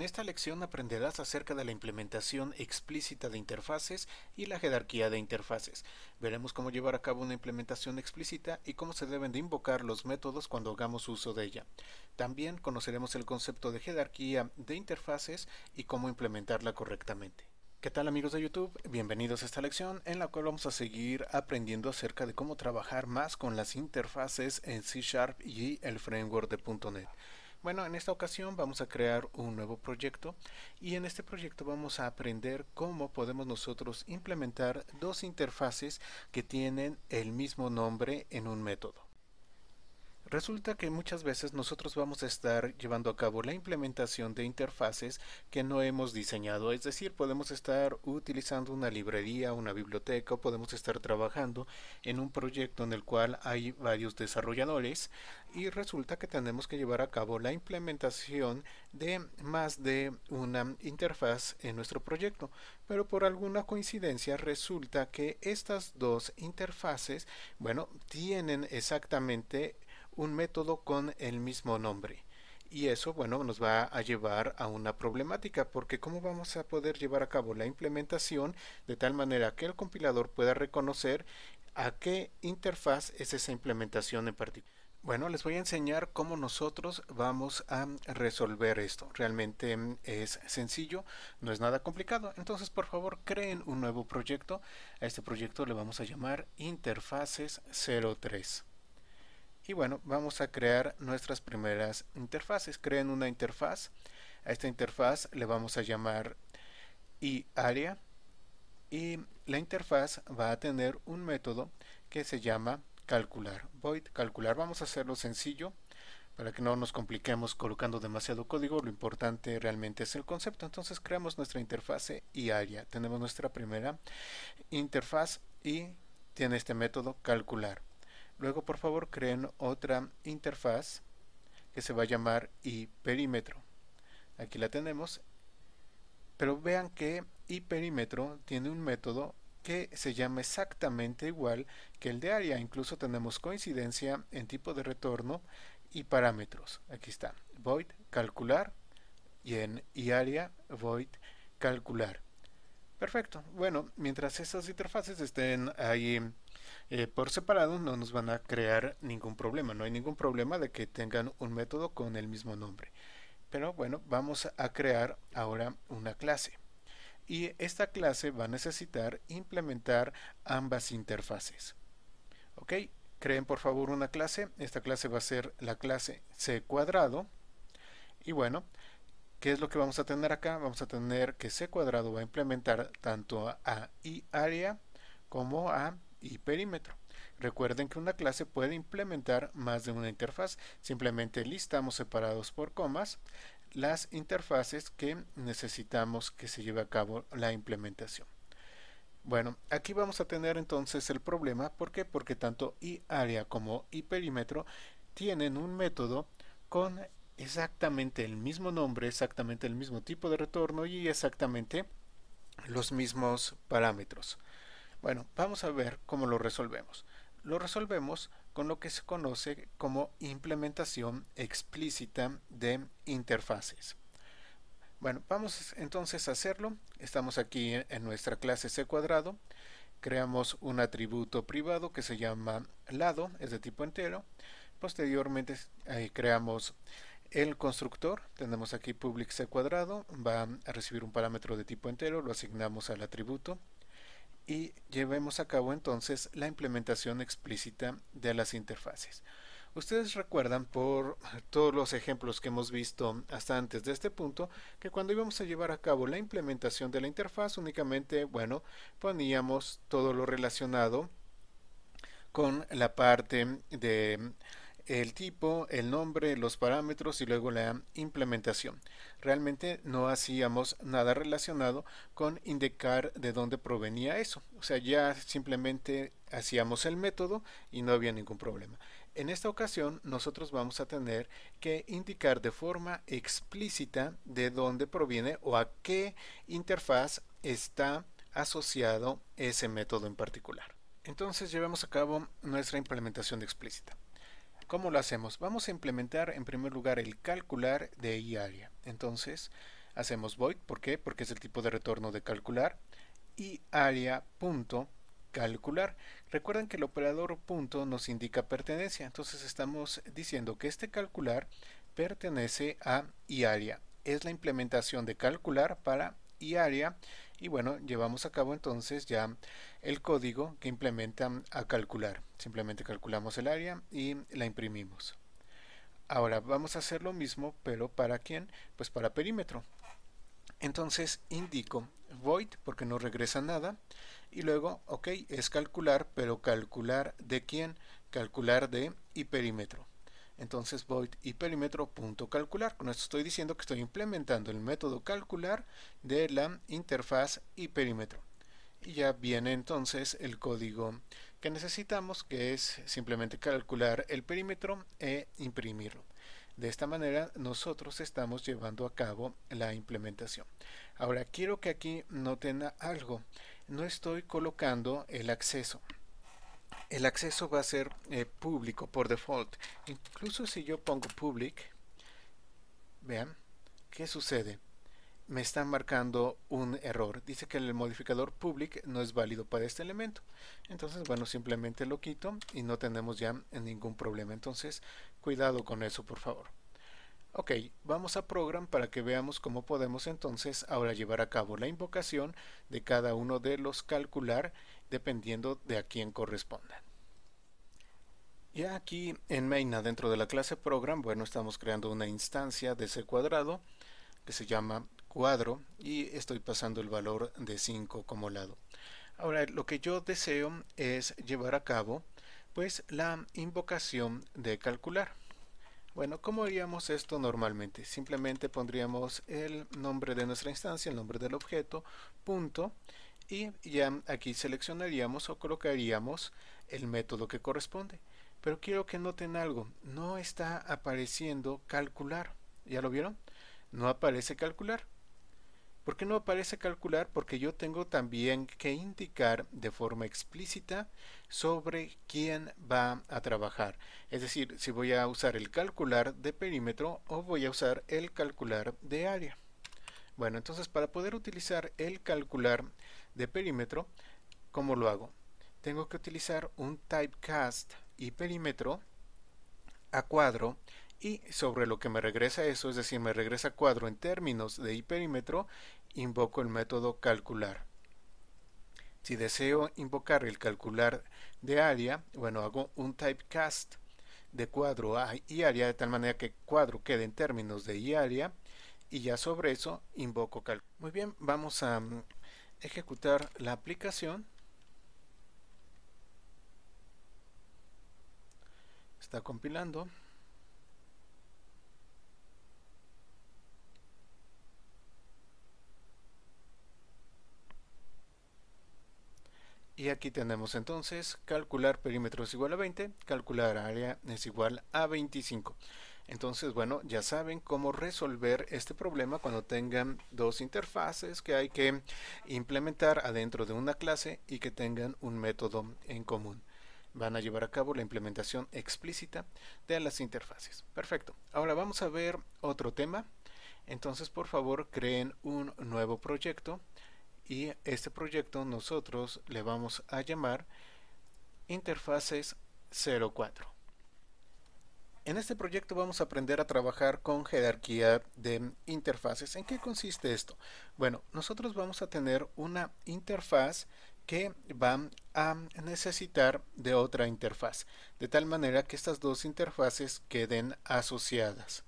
En esta lección aprenderás acerca de la implementación explícita de interfaces y la jerarquía de interfaces. Veremos cómo llevar a cabo una implementación explícita y cómo se deben de invocar los métodos cuando hagamos uso de ella. También conoceremos el concepto de jerarquía de interfaces y cómo implementarla correctamente. ¿Qué tal amigos de YouTube? Bienvenidos a esta lección en la cual vamos a seguir aprendiendo acerca de cómo trabajar más con las interfaces en C y el framework de .NET. Bueno, en esta ocasión vamos a crear un nuevo proyecto y en este proyecto vamos a aprender cómo podemos nosotros implementar dos interfaces que tienen el mismo nombre en un método. Resulta que muchas veces nosotros vamos a estar llevando a cabo la implementación de interfaces que no hemos diseñado, es decir, podemos estar utilizando una librería, una biblioteca, o podemos estar trabajando en un proyecto en el cual hay varios desarrolladores y resulta que tenemos que llevar a cabo la implementación de más de una interfaz en nuestro proyecto, pero por alguna coincidencia resulta que estas dos interfaces, bueno, tienen exactamente un método con el mismo nombre. Y eso, bueno, nos va a llevar a una problemática, porque ¿cómo vamos a poder llevar a cabo la implementación de tal manera que el compilador pueda reconocer a qué interfaz es esa implementación en particular? Bueno, les voy a enseñar cómo nosotros vamos a resolver esto. Realmente mm, es sencillo, no es nada complicado. Entonces, por favor, creen un nuevo proyecto. A este proyecto le vamos a llamar Interfaces 03. Y bueno, vamos a crear nuestras primeras interfaces. Creen una interfaz. A esta interfaz le vamos a llamar iArea. Y la interfaz va a tener un método que se llama calcular. Void calcular. Vamos a hacerlo sencillo para que no nos compliquemos colocando demasiado código, lo importante realmente es el concepto. Entonces creamos nuestra interfase IArea Tenemos nuestra primera interfaz y tiene este método calcular. Luego por favor creen otra interfaz que se va a llamar iPerímetro. Aquí la tenemos. Pero vean que iPerímetro tiene un método que se llama exactamente igual que el de área. Incluso tenemos coincidencia en tipo de retorno y parámetros. Aquí está. Void calcular y en iArea void calcular. Perfecto. Bueno, mientras esas interfaces estén ahí eh, por separado no nos van a crear ningún problema, no hay ningún problema de que tengan un método con el mismo nombre. Pero bueno, vamos a crear ahora una clase. Y esta clase va a necesitar implementar ambas interfaces. ¿Ok? Creen por favor una clase. Esta clase va a ser la clase C cuadrado. Y bueno, ¿Qué es lo que vamos a tener acá? Vamos a tener que C cuadrado va a implementar tanto a, a iArea como a y perímetro. Recuerden que una clase puede implementar más de una interfaz. Simplemente listamos separados por comas las interfaces que necesitamos que se lleve a cabo la implementación. Bueno, aquí vamos a tener entonces el problema. ¿Por qué? Porque tanto iArea como iPerímetro tienen un método con exactamente el mismo nombre, exactamente el mismo tipo de retorno y exactamente los mismos parámetros. Bueno, vamos a ver cómo lo resolvemos. Lo resolvemos con lo que se conoce como implementación explícita de interfaces. Bueno, vamos entonces a hacerlo. Estamos aquí en nuestra clase C cuadrado. Creamos un atributo privado que se llama lado, es de tipo entero. Posteriormente creamos el constructor, tenemos aquí public c cuadrado, va a recibir un parámetro de tipo entero, lo asignamos al atributo y llevemos a cabo entonces la implementación explícita de las interfaces. Ustedes recuerdan por todos los ejemplos que hemos visto hasta antes de este punto que cuando íbamos a llevar a cabo la implementación de la interfaz únicamente, bueno, poníamos todo lo relacionado con la parte de el tipo, el nombre, los parámetros y luego la implementación. Realmente no hacíamos nada relacionado con indicar de dónde provenía eso. O sea, ya simplemente hacíamos el método y no había ningún problema. En esta ocasión nosotros vamos a tener que indicar de forma explícita de dónde proviene o a qué interfaz está asociado ese método en particular. Entonces llevamos a cabo nuestra implementación explícita. ¿Cómo lo hacemos? Vamos a implementar en primer lugar el calcular de IARIA. Entonces, hacemos void, ¿por qué? Porque es el tipo de retorno de calcular y calcular. Recuerden que el operador punto nos indica pertenencia, entonces estamos diciendo que este calcular pertenece a IARIA. Es la implementación de calcular para IARIA y bueno, llevamos a cabo entonces ya el código que implementa a calcular. Simplemente calculamos el área y la imprimimos. Ahora vamos a hacer lo mismo, pero ¿para quién? Pues para perímetro. Entonces indico void porque no regresa nada y luego, ok, es calcular, pero calcular de quién? Calcular de y perímetro. Entonces void y perímetro.calcular. Con esto estoy diciendo que estoy implementando el método calcular de la interfaz y perímetro. Y ya viene entonces el código que necesitamos, que es simplemente calcular el perímetro e imprimirlo. De esta manera nosotros estamos llevando a cabo la implementación. Ahora quiero que aquí noten algo. No estoy colocando el acceso el acceso va a ser eh, público por default. Incluso si yo pongo public, vean, ¿qué sucede? Me está marcando un error. Dice que el modificador public no es válido para este elemento. Entonces, bueno, simplemente lo quito y no tenemos ya ningún problema. Entonces, cuidado con eso, por favor. Ok, vamos a program para que veamos cómo podemos entonces ahora llevar a cabo la invocación de cada uno de los calcular dependiendo de a quién correspondan. y aquí en main dentro de la clase program, bueno, estamos creando una instancia de ese cuadrado que se llama cuadro y estoy pasando el valor de 5 como lado. Ahora, lo que yo deseo es llevar a cabo, pues, la invocación de calcular. Bueno, ¿cómo haríamos esto normalmente? Simplemente pondríamos el nombre de nuestra instancia, el nombre del objeto, punto, y ya aquí seleccionaríamos o colocaríamos el método que corresponde. Pero quiero que noten algo, no está apareciendo calcular. ¿Ya lo vieron? No aparece calcular. ¿Por qué no aparece calcular? Porque yo tengo también que indicar de forma explícita sobre quién va a trabajar. Es decir, si voy a usar el calcular de perímetro o voy a usar el calcular de área. Bueno, entonces para poder utilizar el calcular de perímetro, ¿cómo lo hago? Tengo que utilizar un typecast y perímetro a cuadro y sobre lo que me regresa eso, es decir, me regresa cuadro en términos de hiperímetro, invoco el método calcular. Si deseo invocar el calcular de área, bueno, hago un typecast de cuadro a y área de tal manera que cuadro quede en términos de y área y ya sobre eso invoco calcular. Muy bien, vamos a mm, ejecutar la aplicación está compilando Y aquí tenemos entonces calcular perímetro igual a 20, calcular área es igual a 25. Entonces, bueno, ya saben cómo resolver este problema cuando tengan dos interfaces que hay que implementar adentro de una clase y que tengan un método en común. Van a llevar a cabo la implementación explícita de las interfaces. Perfecto. Ahora vamos a ver otro tema. Entonces, por favor, creen un nuevo proyecto y este proyecto nosotros le vamos a llamar interfaces 04. En este proyecto vamos a aprender a trabajar con jerarquía de interfaces. ¿En qué consiste esto? Bueno, nosotros vamos a tener una interfaz que va a necesitar de otra interfaz, de tal manera que estas dos interfaces queden asociadas.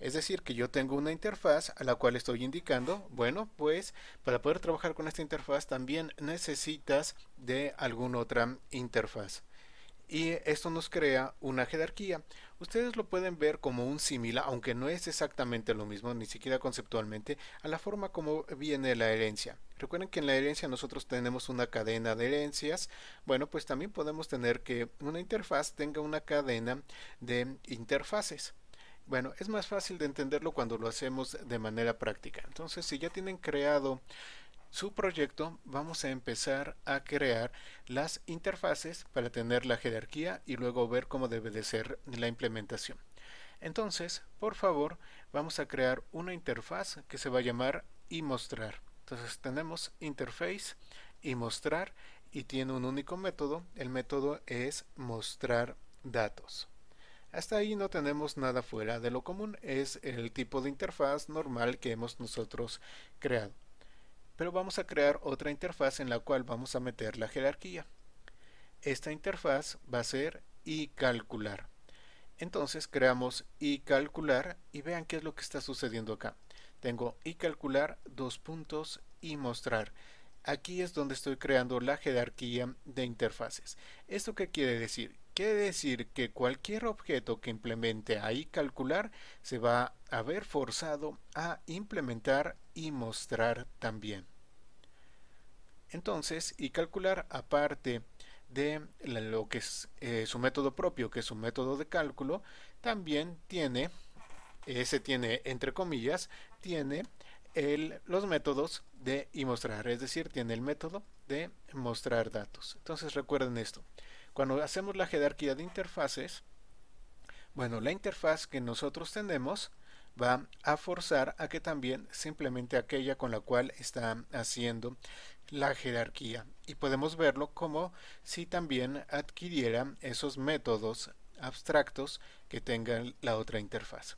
Es decir, que yo tengo una interfaz a la cual estoy indicando, bueno, pues para poder trabajar con esta interfaz también necesitas de alguna otra interfaz. Y esto nos crea una jerarquía. Ustedes lo pueden ver como un similar, aunque no es exactamente lo mismo, ni siquiera conceptualmente, a la forma como viene la herencia. Recuerden que en la herencia nosotros tenemos una cadena de herencias. Bueno, pues también podemos tener que una interfaz tenga una cadena de interfaces. Bueno, es más fácil de entenderlo cuando lo hacemos de manera práctica. Entonces, si ya tienen creado su proyecto vamos a empezar a crear las interfaces para tener la jerarquía y luego ver cómo debe de ser la implementación. Entonces, por favor, vamos a crear una interfaz que se va a llamar y mostrar. Entonces tenemos interface y mostrar y tiene un único método. El método es mostrar datos. Hasta ahí no tenemos nada fuera de lo común, es el tipo de interfaz normal que hemos nosotros creado pero vamos a crear otra interfaz en la cual vamos a meter la jerarquía. Esta interfaz va a ser y calcular. Entonces creamos y calcular y vean qué es lo que está sucediendo acá. Tengo y calcular, dos puntos y mostrar. Aquí es donde estoy creando la jerarquía de interfaces. ¿Esto qué quiere decir? Quiere decir que cualquier objeto que implemente ahí calcular se va a haber forzado a implementar y mostrar también. Entonces, y calcular aparte de lo que es eh, su método propio, que es su método de cálculo, también tiene, ese tiene entre comillas, tiene el, los métodos de y mostrar, es decir, tiene el método de mostrar datos. Entonces recuerden esto, cuando hacemos la jerarquía de interfaces, bueno, la interfaz que nosotros tenemos va a forzar a que también simplemente aquella con la cual está haciendo la jerarquía. Y podemos verlo como si también adquiriera esos métodos abstractos que tenga la otra interfaz.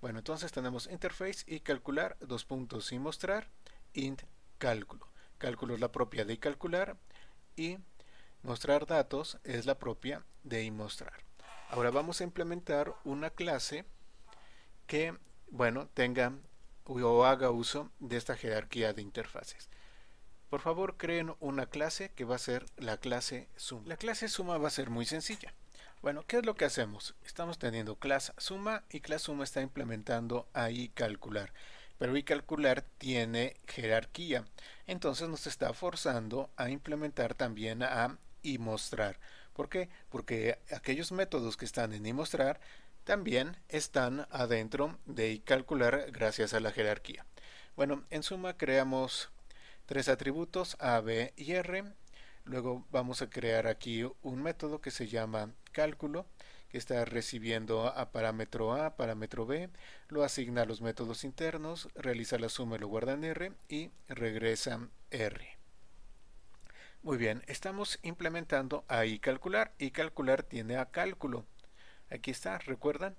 Bueno, entonces tenemos interface y calcular, dos puntos y mostrar, int cálculo. Cálculo es la propia de calcular y mostrar datos es la propia de mostrar. Ahora vamos a implementar una clase que bueno, tenga o haga uso de esta jerarquía de interfaces. Por favor, creen una clase que va a ser la clase suma. La clase suma va a ser muy sencilla. Bueno, ¿qué es lo que hacemos? Estamos teniendo clase suma y clase suma está implementando ahí calcular. Pero calcular tiene jerarquía. Entonces nos está forzando a implementar también a y mostrar. ¿Por qué? Porque aquellos métodos que están en y mostrar también están adentro de calcular gracias a la jerarquía. Bueno, en suma creamos tres atributos A, B y R. Luego vamos a crear aquí un método que se llama cálculo, que está recibiendo a parámetro A, parámetro B, lo asigna a los métodos internos, realiza la suma y lo guarda en R y regresa R. Muy bien, estamos implementando a calcular y calcular tiene a cálculo. Aquí está, ¿recuerdan?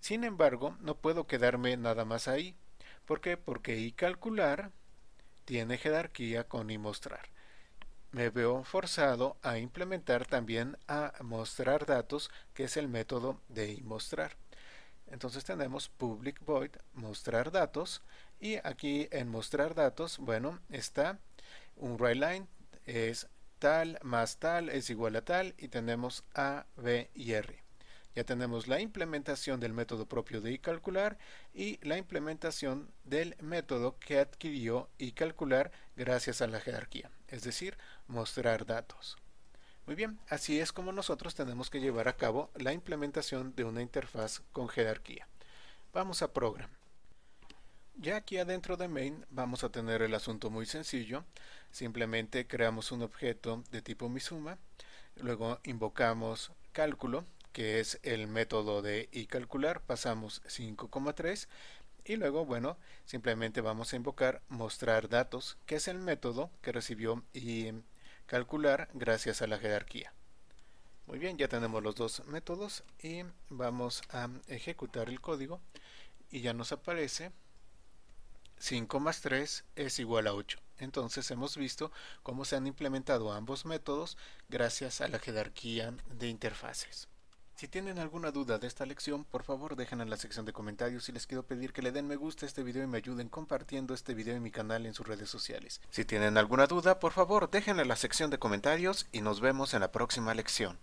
Sin embargo, no puedo quedarme nada más ahí. ¿Por qué? Porque y calcular tiene jerarquía con y mostrar. Me veo forzado a implementar también a mostrar datos, que es el método de y mostrar. Entonces tenemos public void mostrar datos y aquí en mostrar datos, bueno, está un right line es tal más tal es igual a tal y tenemos a, b y r. Ya tenemos la implementación del método propio de iCalcular y la implementación del método que adquirió iCalcular gracias a la jerarquía, es decir, mostrar datos. Muy bien, así es como nosotros tenemos que llevar a cabo la implementación de una interfaz con jerarquía. Vamos a Program. Ya aquí adentro de main vamos a tener el asunto muy sencillo. Simplemente creamos un objeto de tipo Misuma, luego invocamos cálculo que es el método de y calcular, pasamos 5,3 y luego, bueno, simplemente vamos a invocar mostrar datos, que es el método que recibió y calcular gracias a la jerarquía. Muy bien, ya tenemos los dos métodos y vamos a ejecutar el código y ya nos aparece 5 más 3 es igual a 8. Entonces hemos visto cómo se han implementado ambos métodos gracias a la jerarquía de interfaces. Si tienen alguna duda de esta lección, por favor dejen en la sección de comentarios y les quiero pedir que le den me gusta a este video y me ayuden compartiendo este video en mi canal en sus redes sociales. Si tienen alguna duda, por favor dejen en la sección de comentarios y nos vemos en la próxima lección.